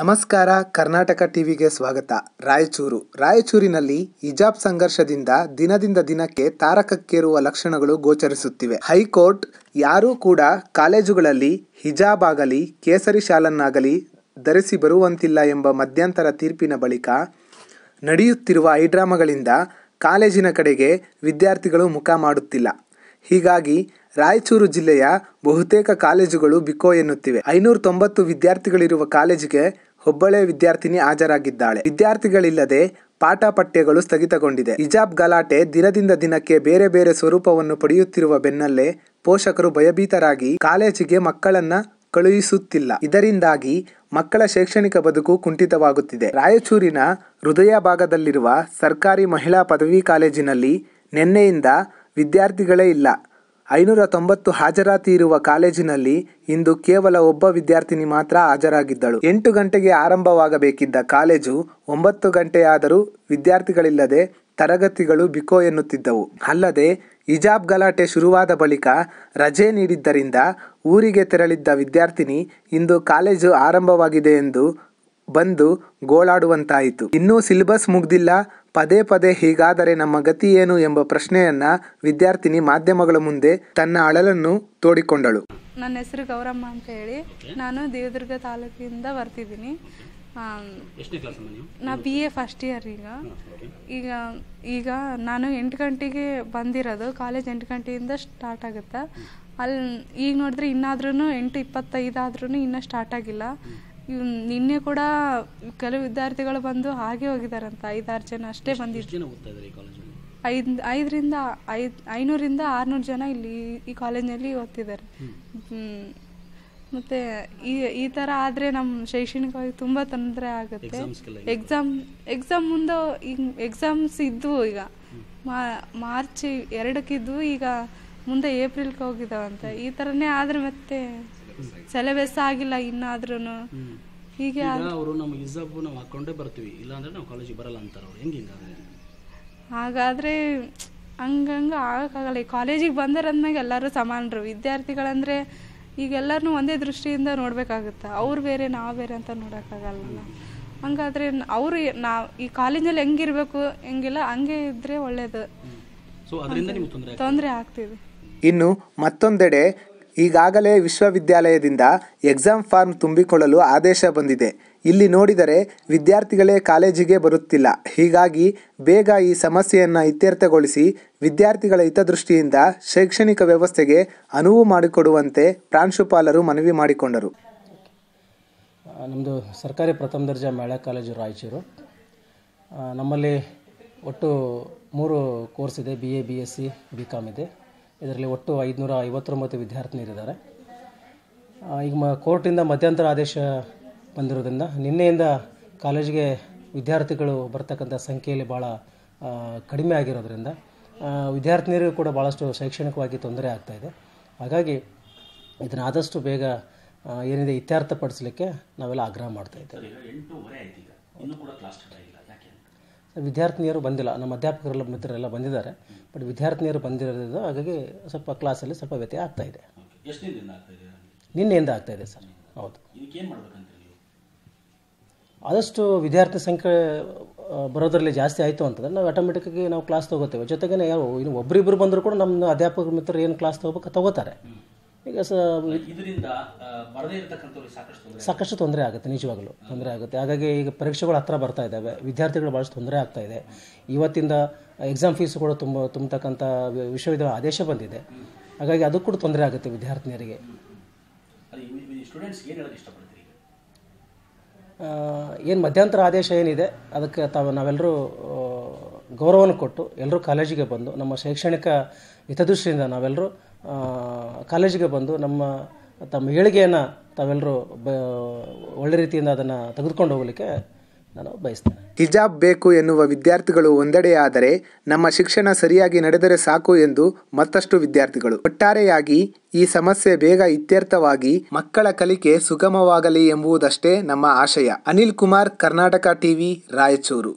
ನಮಸ್ಕಾರ ಕರ್ನಾಟಕ ಟಿವಿಗೆ ಸ್ವಾಗತ ರಾಯಚೂರು ರಾಯಚೂರಿನಲ್ಲಿ ಹಿಜಾಬ್ ಸಂಘರ್ಷದಿಂದ ದಿನದಿಂದ ದಿನಕ್ಕೆ ತಾರಕಕ್ಕೇರುವ ಲಕ್ಷಣಗಳು ಗೋಚರಿಸುತ್ತಿವೆ ಹೈಕೋರ್ಟ್ ಯಾರೂ ಕೂಡ ಕಾಲೇಜುಗಳಲ್ಲಿ ಹಿಜಾಬ್ ಆಗಲಿ ಕೇಸರಿ ಶಾಲನ್ನಾಗಲಿ ಧರಿಸಿ ಬರುವಂತಿಲ್ಲ ಎಂಬ ಮಧ್ಯಂತರ ತೀರ್ಪಿನ ಬಳಿಕ ನಡೆಯುತ್ತಿರುವ ಡ್ರಾಮಗಳಿಂದ ಕಾಲೇಜಿನ ಕಡೆಗೆ ವಿದ್ಯಾರ್ಥಿಗಳು ಮುಖ ಮಾಡುತ್ತಿಲ್ಲ ಹೀಗಾಗಿ ರಾಯಚೂರು ಜಿಲ್ಲೆಯ ಬಹುತೇಕ ಕಾಲೇಜುಗಳು ಬಿಕೋ ಎನ್ನುತ್ತಿವೆ ಐನೂರ ತೊಂಬತ್ತು ವಿದ್ಯಾರ್ಥಿಗಳಿರುವ ಕಾಲೇಜಿಗೆ ಒಬ್ಬಳೇ ವಿದ್ಯಾರ್ಥಿನಿ ಹಾಜರಾಗಿದ್ದಾಳೆ ವಿದ್ಯಾರ್ಥಿಗಳಿಲ್ಲದೆ ಪಾಠ ಪಠ್ಯಗಳು ಸ್ಥಗಿತಗೊಂಡಿದೆ ಹಿಜಾಬ್ ಗಲಾಟೆ ದಿನದಿಂದ ದಿನಕ್ಕೆ ಬೇರೆ ಬೇರೆ ಸ್ವರೂಪವನ್ನು ಪಡೆಯುತ್ತಿರುವ ಬೆನ್ನಲ್ಲೇ ಪೋಷಕರು ಭಯಭೀತರಾಗಿ ಕಾಲೇಜಿಗೆ ಮಕ್ಕಳನ್ನ ಕಳುಹಿಸುತ್ತಿಲ್ಲ ಇದರಿಂದಾಗಿ ಮಕ್ಕಳ ಶೈಕ್ಷಣಿಕ ಬದುಕು ಕುಂಠಿತವಾಗುತ್ತಿದೆ ರಾಯಚೂರಿನ ಹೃದಯ ಭಾಗದಲ್ಲಿರುವ ಸರ್ಕಾರಿ ಮಹಿಳಾ ಪದವಿ ಕಾಲೇಜಿನಲ್ಲಿ ನಿನ್ನೆಯಿಂದ ವಿದ್ಯಾರ್ಥಿಗಳೇ ಇಲ್ಲ ಐನೂರ ತೊಂಬತ್ತು ಹಾಜರಾತಿ ಇರುವ ಕಾಲೇಜಿನಲ್ಲಿ ಇಂದು ಕೇವಲ ಒಬ್ಬ ವಿದ್ಯಾರ್ಥಿನಿ ಮಾತ್ರ ಹಾಜರಾಗಿದ್ದಳು ಎಂಟು ಗಂಟೆಗೆ ಆರಂಭವಾಗಬೇಕಿದ್ದ ಕಾಲೇಜು ಒಂಬತ್ತು ಗಂಟೆಯಾದರೂ ವಿದ್ಯಾರ್ಥಿಗಳಿಲ್ಲದೆ ತರಗತಿಗಳು ಬಿಕೋ ಎನ್ನುತ್ತಿದ್ದವು ಅಲ್ಲದೆ ಹಿಜಾಬ್ ಗಲಾಟೆ ಶುರುವಾದ ಬಳಿಕ ರಜೆ ನೀಡಿದ್ದರಿಂದ ಊರಿಗೆ ತೆರಳಿದ್ದ ವಿದ್ಯಾರ್ಥಿನಿ ಇಂದು ಕಾಲೇಜು ಆರಂಭವಾಗಿದೆ ಎಂದು ಬಂದು ಗೋಳಾಡುವಂತಾಯಿತು. ಇನ್ನೂ ಸಿಲೆಬಸ್ ಮುಗ್ದಿಲ್ಲ, ಪದೇ ಪದೇ ಹೀಗಾದರೆ ನಮ್ಮ ಗತಿ ಏನು ಎಂಬ ಪ್ರಶ್ನೆಯನ್ನ ವಿದ್ಯಾರ್ಥಿನಿ ಮಾಧ್ಯಮಗಳ ಮುಂದೆ ತನ್ನ ಅಳಲನ್ನು ತೋಡಿಕೊಂಡಳು. ನನ್ನ ಹೆಸರು ಗೌರಮ್ಮ ಅಂತ ಹೇಳಿ. ನಾನು ದೇವದುರ್ಗ ತಾಲೂಕಿನಿಂದ ಬರ್ತಿದ್ದೀನಿ. ನಾ ಬಿ ಎ ಫಸ್ಟ್ ಇಯರ್ ಈಗ. ಈಗ ಈಗ ನಾನು ಎಂಟು ಗಂಟೆಗೆ ಬಂದಿರೋದು. ಕಾಲೇಜ್ ಎಂಟು ಗಂಟೆಯಿಂದ ಸ್ಟಾರ್ಟ್ ಆಗುತ್ತೆ. ಅಲ್ಲಿ ಈಗ ನೋಡಿದ್ರೆ ಇನ್ನಾದ್ರೂ ಎಂಟು ಇಪ್ಪತ್ತೈದಾದ್ರೂ ಇನ್ನೂ ಸ್ಟಾರ್ಟ್ ಆಗಿಲ್ಲ. ನಿನ್ನೆ ಕೂಡ ಕೆಲವು ವಿದ್ಯಾರ್ಥಿಗಳು ಬಂದು ಹಾಗೆ ಹೋಗಿದಾರಂತ ಐದಾರು ಜನ ಅಷ್ಟೇ ಬಂದಿದ್ರು ಐದರಿಂದ ಐದು ಐನೂರಿಂದ ಆರ್ನೂರು ಜನ ಇಲ್ಲಿ ಈ ಕಾಲೇಜಿನಲ್ಲಿ ಓದ್ತಿದ್ದಾರೆ ಮತ್ತೆ ಈ ಈ ಥರ ಆದರೆ ನಮ್ಮ ಶೈಕ್ಷಣಿಕವಾಗಿ ತುಂಬ ತೊಂದರೆ ಆಗುತ್ತೆ ಎಕ್ಸಾಮ್ ಎಕ್ಸಾಮ್ ಮುಂದೆ ಎಕ್ಸಾಮ್ಸ್ ಇದ್ವು ಈಗ ಮಾರ್ಚ್ ಎರಡಕ್ಕಿದ್ವು ಈಗ ಮುಂದೆ ಏಪ್ರಿಲ್ಗೆ ಹೋಗಿದಾವಂತ ಈ ತರನೇ ಆದರೆ ಮತ್ತೆ ಸೆಲೆಬಸ್ ಆಗಿಲ್ಲ ಇನ್ನಾದ್ರೂ ಈಗ ಅವರು ನಮ್ಮ ಇಸಬ್ ನಾವು ಹಾಕೊಂಡೇ ಬರ್ತೀವಿ ಇಲ್ಲಾಂದ್ರೆ ನಾವು ಕಾಲೇಜಿಗೆ ಬರಲ್ಲ ಅಂತಾರೆ ಅವ್ರು ಹೆಂಗೆ ಹಿಂಗಾದ್ರೆ ಹಾಗಾದರೆ ಹಂಗಂಗೆ ಆಗೋಕ್ಕಾಗಲ್ಲ ಈ ಕಾಲೇಜಿಗೆ ಬಂದರಂದ್ಮ್ಯಾಗ ಎಲ್ಲರೂ ಸಮಾನರು ವಿದ್ಯಾರ್ಥಿಗಳಂದ್ರೆ ಈಗ ಎಲ್ಲರನ್ನೂ ಒಂದೇ ದೃಷ್ಟಿಯಿಂದ ನೋಡಬೇಕಾಗುತ್ತೆ ಅವ್ರು ಬೇರೆ ನಾವು ಬೇರೆ ಅಂತ ನೋಡೋಕ್ಕಾಗಲ್ಲ ಹಂಗಾದ್ರೆ ಅವರು ನಾವು ಈ ಕಾಲೇಜಲ್ಲಿ ಹೆಂಗಿರಬೇಕು ಹೆಂಗಿಲ್ಲ ಹಂಗೆ ಇದ್ದರೆ ಒಳ್ಳೇದು ತೊಂದರೆ ಆಗ್ತಿದೆ ಇನ್ನು ಮತ್ತೊಂದೆಡೆ ಈಗಾಗಲೇ ವಿಶ್ವವಿದ್ಯಾಲಯದಿಂದ ಎಕ್ಸಾಮ್ ಫಾರ್ಮ್ ತುಂಬಿಕೊಳ್ಳಲು ಆದೇಶ ಬಂದಿದೆ ಇಲ್ಲಿ ನೋಡಿದರೆ ವಿದ್ಯಾರ್ಥಿಗಳೇ ಕಾಲೇಜಿಗೆ ಬರುತ್ತಿಲ್ಲ ಹೀಗಾಗಿ ಬೇಗ ಈ ಸಮಸ್ಯೆಯನ್ನು ಇತ್ಯರ್ಥಗೊಳಿಸಿ ವಿದ್ಯಾರ್ಥಿಗಳ ಹಿತದೃಷ್ಟಿಯಿಂದ ಶೈಕ್ಷಣಿಕ ವ್ಯವಸ್ಥೆಗೆ ಅನುವು ಮಾಡಿಕೊಡುವಂತೆ ಪ್ರಾಂಶುಪಾಲರು ಮನವಿ ಮಾಡಿಕೊಂಡರು ನಮ್ಮದು ಸರ್ಕಾರಿ ಪ್ರಥಮ ದರ್ಜೆ ಮೇಳ ಕಾಲೇಜು ರಾಯಚೂರು ನಮ್ಮಲ್ಲಿ ಒಟ್ಟು ಮೂರು ಕೋರ್ಸ್ ಇದೆ B A B S C B com ಇದೆ ಇದರಲ್ಲಿ ಒಟ್ಟು ಐದುನೂರ ಐವತ್ತೊಂಬತ್ತು ವಿದ್ಯಾರ್ಥಿನಿಯರಿದ್ದಾರೆ ಈಗ ಮ ಕೋರ್ಟಿಂದ ಮಧ್ಯಂತರ ಆದೇಶ ಬಂದಿರೋದ್ರಿಂದ ನಿನ್ನೆಯಿಂದ ಕಾಲೇಜಿಗೆ ವಿದ್ಯಾರ್ಥಿಗಳು ಬರ್ತಕ್ಕಂಥ ಸಂಖ್ಯೆಯಲ್ಲಿ ಭಾಳ ಕಡಿಮೆ ಆಗಿರೋದ್ರಿಂದ ವಿದ್ಯಾರ್ಥಿನಿಯರಿಗೂ ಕೂಡ ಭಾಳಷ್ಟು ಶೈಕ್ಷಣಿಕವಾಗಿ ತೊಂದರೆ ಆಗ್ತಾಯಿದೆ ಹಾಗಾಗಿ ಇದನ್ನು ಆದಷ್ಟು ಬೇಗ ಏನಿದೆ ಇತ್ಯರ್ಥಪಡಿಸಲಿಕ್ಕೆ ನಾವೆಲ್ಲ ಆಗ್ರಹ ಮಾಡ್ತಾ ಇದ್ದೇವೆ ವಿದ್ಯಾರ್ಥಿನಿಯರು ಬಂದಿಲ್ಲ ನಮ್ಮ ಅಧ್ಯಾಪಕರೆಲ್ಲ ಮಿತ್ರರೆಲ್ಲ ಬಂದಿದ್ದಾರೆ ಬಟ್ ವಿದ್ಯಾರ್ಥಿನಿಯರು ಬಂದಿರೋದ್ರಿಂದ ಹಾಗಾಗಿ ಸ್ವಲ್ಪ ಕ್ಲಾಸಲ್ಲಿ ಸ್ವಲ್ಪ ವ್ಯತ್ಯಯ ಆಗ್ತಾ ಇದೆ ನಿನ್ನೆಯಿಂದ ಆಗ್ತಾ ಇದೆ ಸರ್ ಹೌದು ಆದಷ್ಟು ವಿದ್ಯಾರ್ಥಿ ಸಂಖ್ಯೆ ಬರೋದರಲ್ಲಿ ಜಾಸ್ತಿ ಆಯಿತು ಅಂತಂದ್ರೆ ನಾವು ಆಟೋಮೆಟಿಕ್ಕಾಗಿ ನಾವು ಕ್ಲಾಸ್ ತಗೋತೇವೆ ಜೊತೆಗೆ ಇನ್ನು ಒಬ್ಬರಿಬ್ಬರು ಬಂದರೂ ಕೂಡ ನಮ್ಮ ಅಧ್ಯಾಪಕರು ಮಿತ್ರರು ಏನು ಕ್ಲಾಸ್ ತೊಗೋಬೇಕು ತಗೋತಾರೆ ಈಗ uh, ಸಾಕಷ್ಟು ತೊಂದರೆ ಆಗುತ್ತೆ ನಿಜವಾಗಲೂ ತೊಂದರೆ ಆಗುತ್ತೆ ಹಾಗಾಗಿ ಈಗ ಪರೀಕ್ಷೆಗಳು ಹತ್ರ ಬರ್ತಾ ಇದ್ದಾವೆ ವಿದ್ಯಾರ್ಥಿಗಳು ಭಾಳಷ್ಟು ತೊಂದರೆ ಆಗ್ತಾ ಇದೆ ಇವತ್ತಿಂದ ಎಕ್ಸಾಮ್ ಫೀಸ್ ಕೂಡ ತುಂಬ ತುಂಬತಕ್ಕಂಥ ವಿಶ್ವವಿದ್ಯಾಲಯ ಆದೇಶ ಬಂದಿದೆ ಹಾಗಾಗಿ ಅದು ಕೂಡ ತೊಂದರೆ ಆಗುತ್ತೆ ವಿದ್ಯಾರ್ಥಿನಿಯರಿಗೆ ಏನು ಮಧ್ಯಂತರ ಆದೇಶ ಏನಿದೆ ಅದಕ್ಕೆ ತಾವು ನಾವೆಲ್ಲರೂ ಗೌರವವನ್ನು ಕೊಟ್ಟು ಎಲ್ಲರೂ ಕಾಲೇಜಿಗೆ ಬಂದು ನಮ್ಮ ಶೈಕ್ಷಣಿಕ ಹಿತದೃಷ್ಟಿಯಿಂದ ನಾವೆಲ್ಲರೂ ಕಾಲೇಜಿಗೆ ಬಂದು ನಮ್ಮ ತಮ್ಮ ಏಳಿಗೆಯನ್ನು ತಾವೆಲ್ಲರೂ ಬ ಒಳ್ಳೆ ರೀತಿಯಿಂದ ಅದನ್ನು ತೆಗೆದುಕೊಂಡು ಹೋಗಲಿಕ್ಕೆ ನಾನು ಬಯಸ್ತೇನೆ ಹಿಜಾಬ್ ಬೇಕು ಎನ್ನುವ ವಿದ್ಯಾರ್ಥಿಗಳು ಒಂದೆಡೆಯಾದರೆ ನಮ್ಮ ಶಿಕ್ಷಣ ಸರಿಯಾಗಿ ನಡೆದರೆ ಸಾಕು ಎಂದು ಮತ್ತಷ್ಟು ವಿದ್ಯಾರ್ಥಿಗಳು ಒಟ್ಟಾರೆಯಾಗಿ ಈ ಸಮಸ್ಯೆ ಬೇಗ ಇತ್ಯರ್ಥವಾಗಿ ಮಕ್ಕಳ ಕಲಿಕೆ ಸುಗಮವಾಗಲಿ ಎಂಬುದಷ್ಟೇ ನಮ್ಮ ಆಶಯ ಅನಿಲ್ ಕುಮಾರ್ ಕರ್ನಾಟಕ ಟಿವಿ ರಾಯಚೂರು